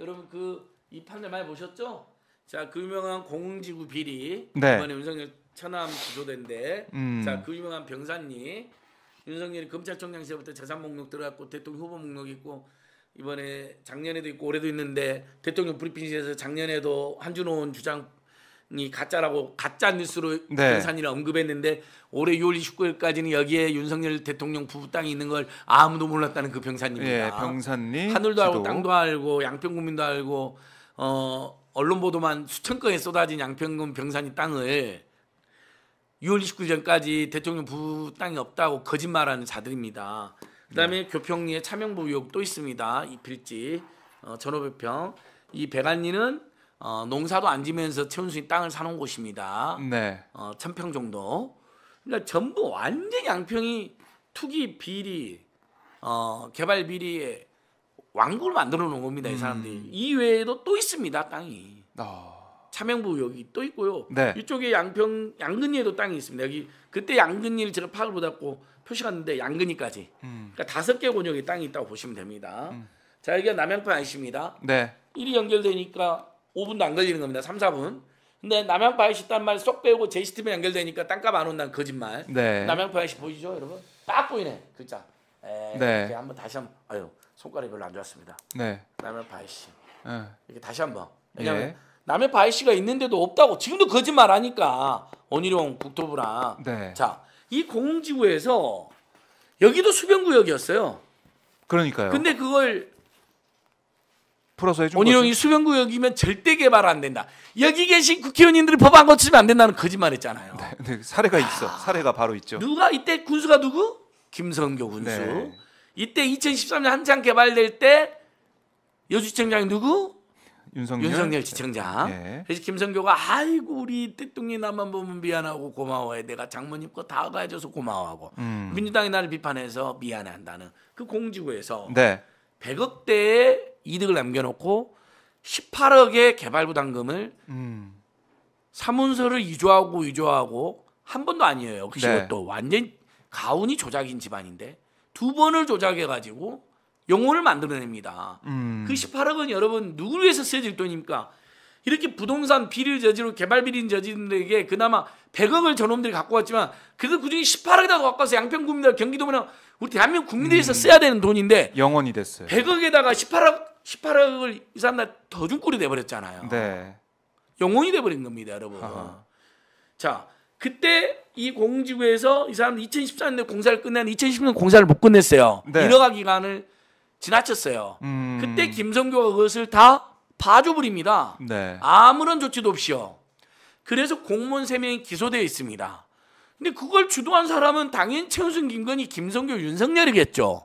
여러분 그 이 판을 많이 보셨죠? 자, 그 유명한 공지구 비리 네. 이번에 윤석열 천남 구조된데 음. 자그 유명한 병사님 윤석열이 검찰총장 시절부터 재산 목록 들어갔고 대통령 후보 목록 있고 이번에 작년에도 있고 올해도 있는데 대통령 브리핑실에서 작년에도 한준호 주장 이 가짜라고 가짜 뉴스로 네. 윤산이를 언급했는데 올해 6월 29일까지는 여기에 윤석열 대통령 부부 땅이 있는 걸 아무도 몰랐다는 그 병사님입니다. 예, 병사님 하늘도 알고 땅도 알고 양평구민도 알고 어 언론 보도만 수천 건에 쏟아진 양평군 병산이 땅을 6월 29일 전까지 대통령 부부 땅이 없다고 거짓말하는 자들입니다. 그다음에 네. 교평리에 차명부 의혹 또 있습니다. 이 필지 어, 전호배평 이 배관리는 어, 농사도 안 지면서 최은순이 땅을 사놓은 곳입니다. 네. 어, 천평 정도. 그러니까 전부 완전 양평이 투기 비리, 어, 개발 비리에 왕국을 만들어 놓은 겁니다. 이 음. 사람들이. 음. 이 외에도 또 있습니다. 땅이. 어. 차명부 여기 또 있고요. 네. 이쪽에 양평 양근리에도 땅이 있습니다. 여기 그때 양근리를 제가 파악을 받았고 표시갔는데 양근리까지. 음. 그러니까 다섯 개 권역에 땅이 있다고 보시면 됩니다. 음. 자 여기가 남양평 IC입니다. 네. 일이 연결되니까 5분도 안 걸리는 겁니다. 3, 4분. 근데 남양파이 식단 말쏙 빼고 j 시 t v 연결되니까 땅값 안 온다는 거짓말. 네. 남양파이식 보이죠, 여러분? 딱 보이네 글자. 에이, 네. 이렇게 한번 다시 한번. 아유 손가락이 별로 안 좋았습니다. 네. 남양파이 씨. 네. 예. 이렇게 다시 한번. 왜냐면 예. 남양파이 씨가 있는데도 없다고 지금도 거짓말 하니까 원희룡 국토부랑. 네. 자, 이 공지구에서 여기도 수변구역이었어요. 그러니까요. 근데 그걸 풀어서 해준 원희룡이 수변구역이면 절대 개발 안 된다. 여기 계신 국회의원님들이 법안 고치면 안 된다는 거짓말했잖아요. 네, 네, 사례가 있어. 사례가 바로 있죠. 누가 이때 군수가 누구? 김성교 군수. 네. 이때 2013년 한창 개발될 때여주청장이 누구? 윤석열, 윤석열 지청장. 네. 네. 그래서 김성교가 아이고 우리 떼뚱이 나만 보면 미안하고 고마워해. 내가 장모님 거 다 가져줘서 고마워하고 음. 민주당이 나를 비판해서 미안해한다는 그 공지구에서 네. 100억대의 이득을 남겨놓고 18억의 개발 부담금을 음. 사문서를 위조하고 위조하고 한 번도 아니에요. 그것도 네. 완전 가훈이 조작인 집안인데 두 번을 조작해 가지고 용어를 만들어냅니다. 음. 그 18억은 여러분 누구를 위해서 쓰여질 돈입니까? 이렇게 부동산 비리를 저지르고 개발 비리를 저지른들에게 그나마 100억을 저놈들이 갖고 왔지만 그래도 그중에 1 8억이라 갖고 와서 양평 국민들 경기도 그냥 우리 대한민국 국민들에서 음, 써야 되는 돈인데 영원이 됐어요. 100억에다가 18억 18억을 이 사람들 더준 꼴이 돼 버렸잖아요. 네. 영원이 돼 버린 겁니다, 여러분. 아하. 자, 그때 이 공지구에서 이 사람 2014년에 공사를 끝낸 2010년 공사를 못 끝냈어요. 네. 인허가 기간을 지나쳤어요. 음... 그때 김성교가 그것을 다 봐줘불립니다 네. 아무런 조치도 없이요. 그래서 공무원 3명이 기소되어 있습니다. 근데 그걸 주도한 사람은 당연히 최우승 김건희, 김성규 윤석열이겠죠.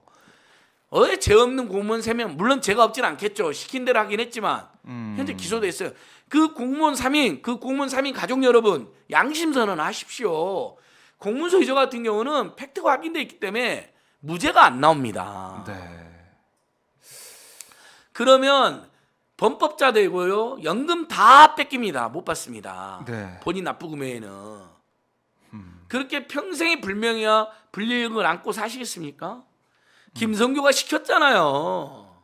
어제 죄 없는 공무원 3명, 물론 죄가 없진 않겠죠. 시킨 대로 하긴 했지만, 음. 현재 기소돼 있어요. 그 공무원 3인, 그 공무원 3인 가족 여러분, 양심선언 하십시오. 공문서 위조 같은 경우는 팩트가 확인되어 있기 때문에 무죄가 안 나옵니다. 네. 그러면 범법자 되고요. 연금 다 뺏깁니다. 못 받습니다. 네. 본인 납부금 외에는. 음. 그렇게 평생의 불명이야 불리익을 안고 사시겠습니까? 김성규가 시켰잖아요.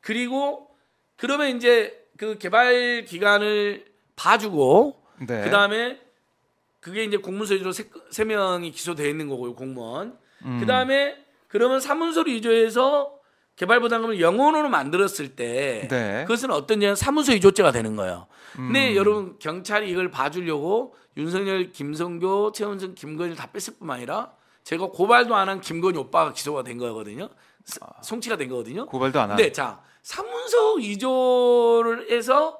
그리고 그러면 이제 그 개발 기간을 봐주고 네. 그 다음에 그게 이제 공문서위조로 세, 세 명이 기소돼 있는 거고요 공무원. 음. 그 다음에 그러면 사문서로 위조해서 개발부담금을 영원으로 만들었을 때 네. 그것은 어떤냐 사무소 위조죄가 되는 거예요. 근데 음. 여러분 경찰이 이걸 봐주려고 윤석열, 김성교, 최원순, 김건희 다 뺐을 뿐만 아니라 제가 고발도 안 한 김건희 오빠가 기소가 된 거거든요. 아. 송치가 된 거거든요. 고발도 안 한. 네, 자 사문서 위조를 해서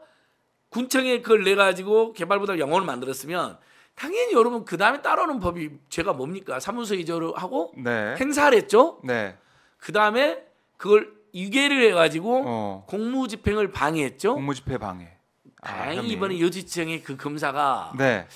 군청에 그걸 내 가지고 개발부담 영원을 만들었으면 당연히 여러분 그 다음에 따라는 법이 제가 뭡니까 사문서 위조를 하고 네. 행사를 했죠. 네. 그 다음에 그걸 유계를 해가지고 어. 공무집행을 방해했죠. 공무집행 방해. 아, 다행히 아, 이번에 여지청의 그 검사가 네.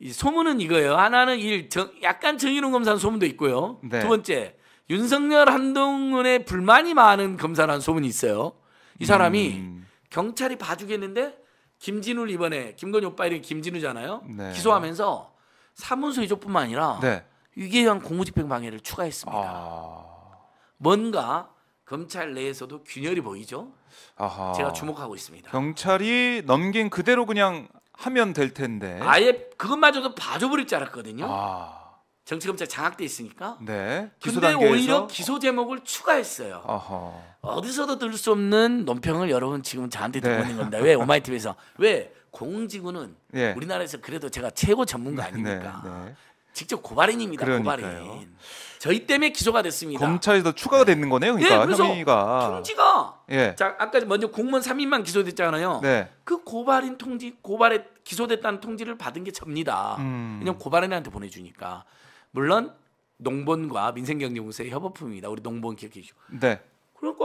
이 소문은 이거예요. 하나는 일 정, 약간 정의론 검사는 소문도 있고요. 네. 두 번째 윤석열 한동훈의 불만이 많은 검사라는 소문이 있어요. 이 사람이 음. 경찰이 봐주겠는데 김진우 이번에 김건희 오빠 이름 김진우잖아요. 네. 기소하면서 사문서위조뿐만 아니라 네. 위계한 공무집행 방해를 추가했습니다. 아... 뭔가 검찰 내에서도 균열이 보이죠. 아하. 제가 주목하고 있습니다. 경찰이 넘긴 그대로 그냥 하면 될 텐데. 아예 그것마저도 봐줘버릴 줄 알았거든요. 아. 정치 검찰 장악돼 있으니까. 네. 기소 근데 오히려 기소 제목을 추가했어요. 어허. 어디서도 들을 수 없는 논평을 여러분 지금 저한테 듣고 네. 있는 건데 왜오마이티비에서왜 공지구는 네. 예. 우리나라에서 그래도 제가 최고 전문가 네, 네, 아닙니까? 네. 직접 고발인입니다. 그러니까요. 고발인. 저희 때문에 기소가 됐습니다. 검찰에서 추가가 됐는 거네요. 그러니까 네, 혐의가 통지가 예. 자 아까 먼저 공무원 3인만 기소됐잖아요. 네. 그 고발인 통지 고발에 기소됐다는 통지를 받은 게 접니다. 음. 그냥 고발인한테 보내주니까 물론 농본과 민생경제공사의 협업품입니다. 우리 농본 기억해 주시고. 네. 그러니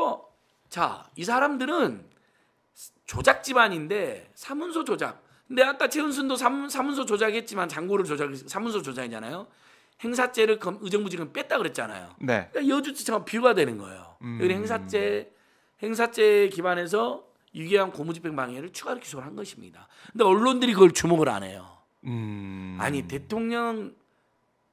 자이 사람들은 조작 집안인데 사문서 조작 근데 아까 최은순도 사문서 조작했지만 장고를 조작 사문서 조작이잖아요. 행사죄를 검, 의정부 지금 뺐다 그랬잖아요. 네. 그러니까 여주지처럼 비유가 되는 거예요. 음. 여기 행사죄 행사죄 기반에서 유기한 고무집행 방해를 추가로 기소를 한 것입니다. 근데 언론들이 그걸 주목을 안 해요. 음. 아니 대통령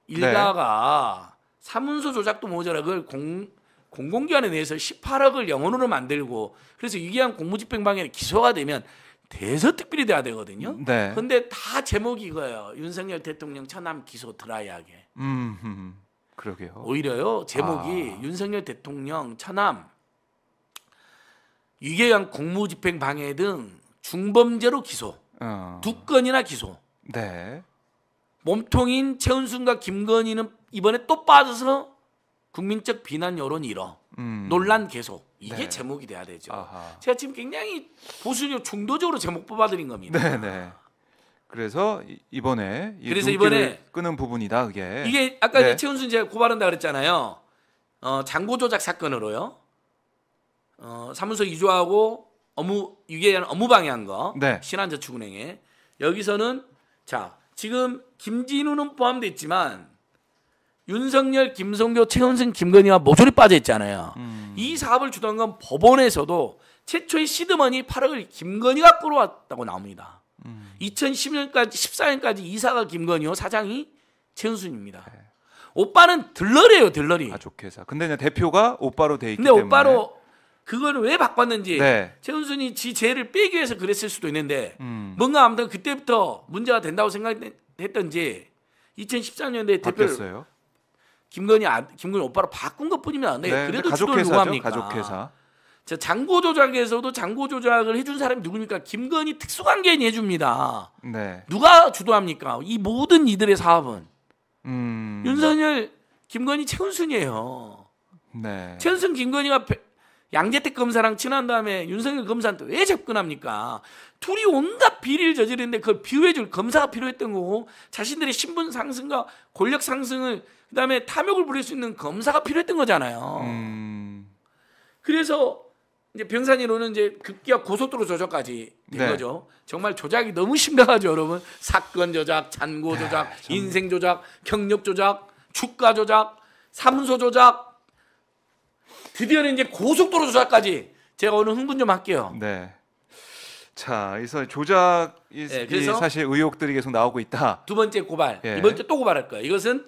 일가가 네. 사문서 조작도 모자라 그걸 공 공공기관에 내서 18억을 영원으로 만들고 그래서 유기한 공무집행방해를 기소가 되면 대서특별이 돼야 되거든요. 음, 네. 근데 다 제목이 이거예요. 윤석열 대통령 처남 기소 드라이하게. 음, 음 그러게요. 오히려요 제목이 아. 윤석열 대통령 처남 유계양 공무집행 방해 등 중범죄로 기소 어. 두 건이나 기소. 네. 몸통인 최은순과 김건희는 이번에 또 빠져서 국민적 비난 여론 이일어 음. 논란 계속. 이게 네. 제목이 돼야 되죠. 아하. 제가 지금 굉장히 보수적 중도적으로 제목 뽑아드린 겁니다. 네네. 네. 그래서 이번에 그래서 이번에 끄는 부분이다 그게 이게 아까 네. 최은순 제가 고발한다 그랬잖아요. 어, 장고 조작 사건으로요. 어, 사문서 위조하고 업무 유기한 업무 방해한 거 네. 신한저축은행에 여기서는 자 지금 김진우는 포함돼 있지만 윤석열, 김성교, 최은순, 김건희와 모조리 빠져 있잖아요. 음. 이 사업을 주도한 건 법원에서도 최초의 시드머니 8억을 김건희가 끌어왔다고 나옵니다. 음. 2010년까지 14년까지 이사가 김건희요 사장이 최은순입니다. 네. 오빠는 들러래요 들러리. 아, 좋게사. 근데 이제 대표가 오빠로 돼 있기 근데 때문에. 오빠로 그걸 왜 바꿨는지 네. 최은순이 지 죄를 빼기 위해서 그랬을 수도 있는데 음. 뭔가 아무튼 그때부터 문제가 된다고 생각했던지 2 0 1 3년에 대표를 바뀌었어요? 김건희 아, 김건희 오빠로 바꾼 것뿐이면 안 돼. 네, 그래도 주도를 회사 누가 합니까? 가족회사. 자, 장고 조작에서도 장고 조작을 해준 사람이 누구입니까? 김건희 특수관계인이 해줍니다. 네. 누가 주도합니까? 이 모든 이들의 사업은 음... 윤석열, 김건희, 최은순이에요. 네. 최은순, 김건희가 배, 양재택 검사랑 친한 다음에 윤석열 검사한테 왜 접근합니까? 둘이 온갖 비리를 저지르는데 그걸 비유해줄 검사가 필요했던 거고 자신들의 신분 상승과 권력 상승을 그다음에 탐욕을 부릴 수 있는 검사가 필요했던 거잖아요. 음... 그래서 이제 병산이로는 이제 급기야 고속도로 조작까지 된 네. 거죠. 정말 조작이 너무 심각하죠, 여러분. 사건 조작, 잔고 네, 조작, 아, 인생 조작, 경력 조작, 주가 조작, 사문서 조작, 드디어는 이제 고속도로 조작까지 제가 오늘 흥분 좀 할게요. 네. 자, 그래서 조작이 네, 그래서 사실 의혹들이 계속 나오고 있다. 두 번째 고발. 예. 이번 주또 고발할 거예요. 이것은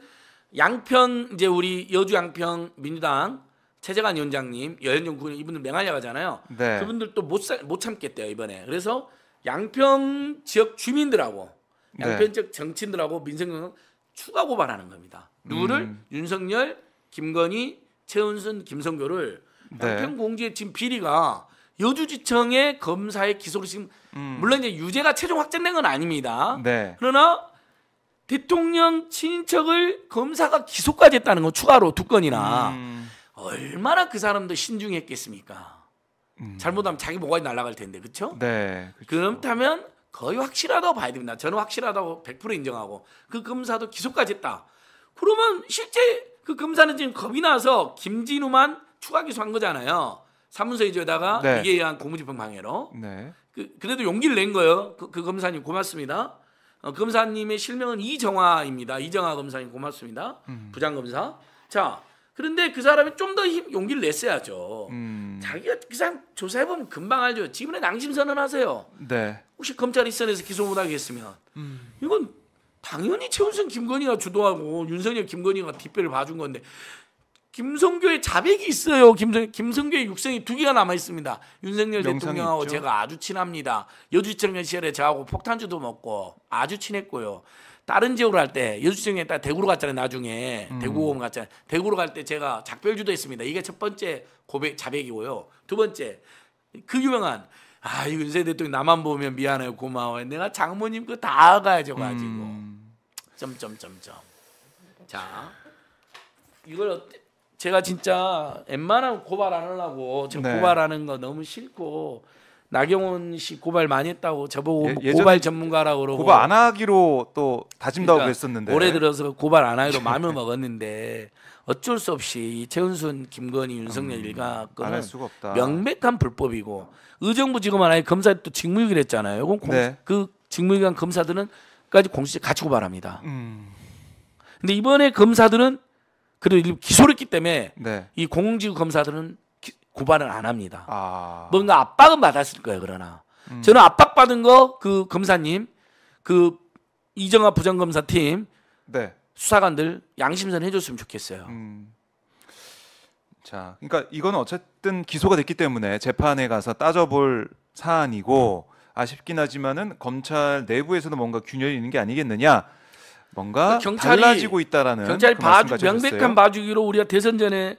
양평 이제 우리 여주 양평 민주당 최재관 위원장님, 여현정 군 이분들 맹활약하잖아요. 네. 그분들 또 못 못 참겠대요 이번에. 그래서 양평 지역 주민들하고 네. 양평 지역 정치인들하고 민생당 추가 고발하는 겁니다. 누구를 음. 윤석열, 김건희, 최은순 김성교를 양평 네. 공지의 지금 비리가 여주지청의 검사의 기소를 지금 음. 물론 이제 유죄가 최종 확정된 건 아닙니다. 네. 그러나 대통령 친인척을 검사가 기소까지 했다는 건 추가로 두 건이나 음. 얼마나 그 사람도 신중했겠습니까? 음. 잘못하면 자기 뭐가 날아갈 텐데 그렇죠? 네. 그 그렇다면 거의 확실하다고 봐야 됩니다. 저는 확실하다고 100% 인정하고 그 검사도 기소까지 했다. 그러면 실제 그 검사는 지금 겁이 나서 김진우만 추가 기소한 거잖아요. 사문서 위조에다가 네. 이게 의한 고무집행 방해로. 네. 그, 그래도 용기를 낸 거예요. 그, 그 검사님 고맙습니다. 어, 검사님의 실명은 이정화입니다. 이정화 검사님 고맙습니다. 음. 부장검사. 자, 그런데 그 사람이 좀 더 용기를 냈어야죠. 음. 자기가 그냥 조사해보면 금방 알죠. 지금은 낭심 선언하세요. 네. 혹시 검찰 입선에서 기소 못하겠으면 음. 이건 당연히 최은순 김건희가 주도하고 윤석열 김건희가 뒷배를 봐준 건데 김성교의 자백이 있어요. 김성, 김성교의 육성이 두 개가 남아 있습니다. 윤석열 대통령하고 있죠. 제가 아주 친합니다. 여주청년 시절에 저하고 폭탄주도 먹고 아주 친했고요. 다른 지역으로 갈때 여주청에 딱 대구로 갔잖아요. 나중에 음. 대구공 갔잖아요. 대구로 갈 때 제가 작별주도 했습니다. 이게 첫 번째 고백 자백이고요. 두 번째 그 유명한 아 윤석열 대통령 나만 보면 미안해요 고마워요. 내가 장모님 그 다 가야죠 가지고. 음. 점점점점. 자, 이걸 어때? 제가 진짜 웬만하 고발 안 하려고 지금 네. 고발하는 거 너무 싫고 나경원 씨 고발 많이 했다고 저보고 예, 고발 전문가라고 그러고 고발 안 하기로 또 다짐다고 그러니까 그었는데 올해 들어서 고발 안 하기로 네. 마음을 먹었는데 어쩔 수 없이 최은순, 김건희, 윤석열 음, 일가건은 명백한 불법이고 의정부 지금 하나의 검사 또 직무유기를 했잖아요. 네. 그 직무유기한 검사들은 까지 공시제 같이 고발합니다. 음. 근데 이번에 검사들은 그래도 기소를 했기 때문에 네. 이공공 검사들은 기, 고발을 안 합니다. 아. 뭔가 압박은 받았을 거예요, 그러나. 음. 저는 압박받은 거 그 검사님, 그 이정아 부장검사팀 네. 수사관들 양심선 해줬으면 좋겠어요. 음. 자, 그러니까 이건 어쨌든 기소가 됐기 때문에 재판에 가서 따져볼 사안이고 아쉽긴 하지만은 검찰 내부에서도 뭔가 균열이 있는 게 아니겠느냐. 뭔가 그 경찰이, 달라지고 있다라는 경찰 그 봐주 명백한 봐주기로 우리가 대선 전에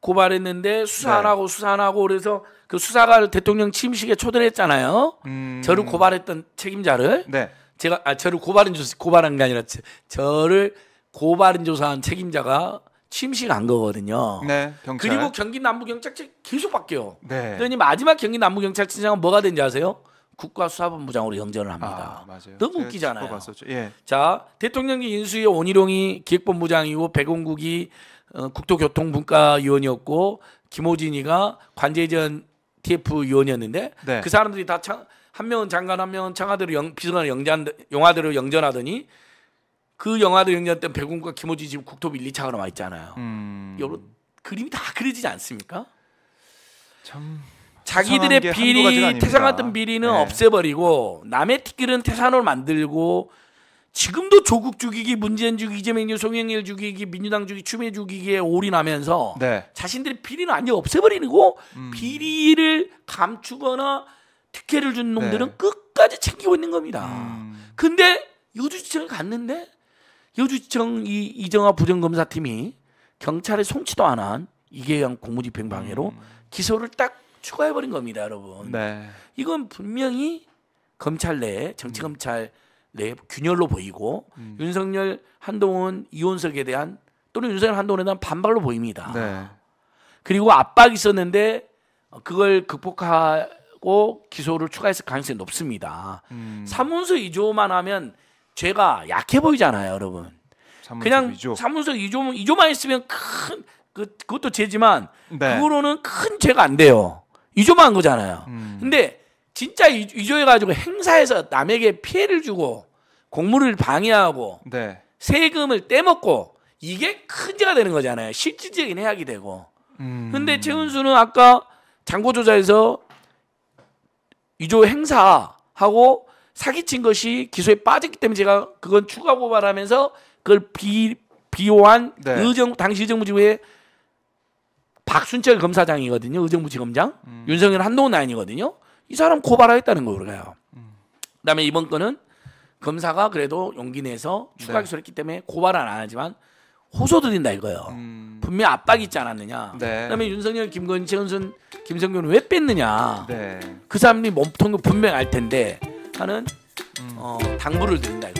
고발했는데 수사 안 네. 하고 수사 안 하고 그래서 그 수사가 대통령 침식에 초대를 했잖아요. 음... 저를 고발했던 책임자를 네. 제가 아 저를 고발인 조사 고발한 게 아니라 저를 고발인 조사한 책임자가 침임식안 거거든요. 네, 그리고 경기 남부 경찰청 계속 바뀌어요. 네. 그러니 마지막 경기 남부 경찰청장은 뭐가 된지 아세요? 국가수사본부장으로 영전을 아, 합니다. 아, 맞아요. 너무 웃기잖아요. 예. 자대통령 인수위에 원희룡이 기획본부장이고 백원국이 어, 국토교통분과위원이었고 김호진이가 관제전 TF 위원이었는데 네. 그 사람들이 다 한 명은 장관 한 명은 청와대로 영, 비서관 영전 영화대로 영전하더니 그 영화도 영전 때 백운과 김호진 지금 국토부 1, 2차가 나와 있잖아요. 음... 여러 그림이 다 그려지지 않습니까? 참 자기들의 비리 태산같던 비리는 네. 없애버리고 남의 티끌은 태산을 만들고 지금도 조국 죽이기, 문재인 죽이기, 이재명 죽이기, 송영일 죽이기, 민주당 죽이기, 추미애 죽이기에 올인하면서 네. 자신들의 비리는 완전 없애버리고 음. 비리를 감추거나 특혜를 준 놈들은 네. 끝까지 챙기고 있는 겁니다. 음. 근데 여주지청을 갔는데 여주지청 이 이정화 부정검사팀이 경찰에 송치도 안 한 이계양 공무집행방해로 음. 기소를 딱 추가해 버린 겁니다, 여러분. 네. 이건 분명히 검찰 내 정치 검찰 음. 내 균열로 보이고 음. 윤석열 한동훈 이혼석에 대한 또는 윤석열 한동훈에 대한 반발로 보입니다. 네. 그리고 압박이 있었는데 그걸 극복하고 기소를 추가했을 가능성이 높습니다. 음. 사문서 2조만 하면 죄가 약해 보이잖아요, 여러분. 그냥 2조. 사문서 2조, 2조만 있으면 큰 그, 그것도 죄지만 네. 그거로는 큰 죄가 안 돼요. 위조만 거잖아요. 음. 근데 진짜 위조해가지고 행사에서 남에게 피해를 주고 공무를 방해하고 네. 세금을 떼먹고 이게 큰 죄가 되는 거잖아요. 실질적인 해악이 되고. 음. 근데 최은수는 아까 장고조사에서 위조 행사하고 사기친 것이 기소에 빠졌기 때문에 제가 그건 추가 고발하면서 그걸 비, 비호한 네. 의정 당시 정부 지부에 박순철 검사장이거든요. 의정부지검장. 음. 윤석열 한동훈 라인이거든요. 이 사람 고발하겠다는 거예요. 요 음. 그다음에 이번 건은 검사가 그래도 용기 내서 추가 기소를 했기 때문에 고발은 안 하지만 호소 드린다 이거예요. 음. 분명 압박이 있지 않았느냐. 네. 그다음에 윤석열, 김건희, 최은순, 김성균 왜 뺐느냐. 네. 그 사람들이 몸통 분명 알 텐데 하는 음. 어, 당부를 드린다 이거.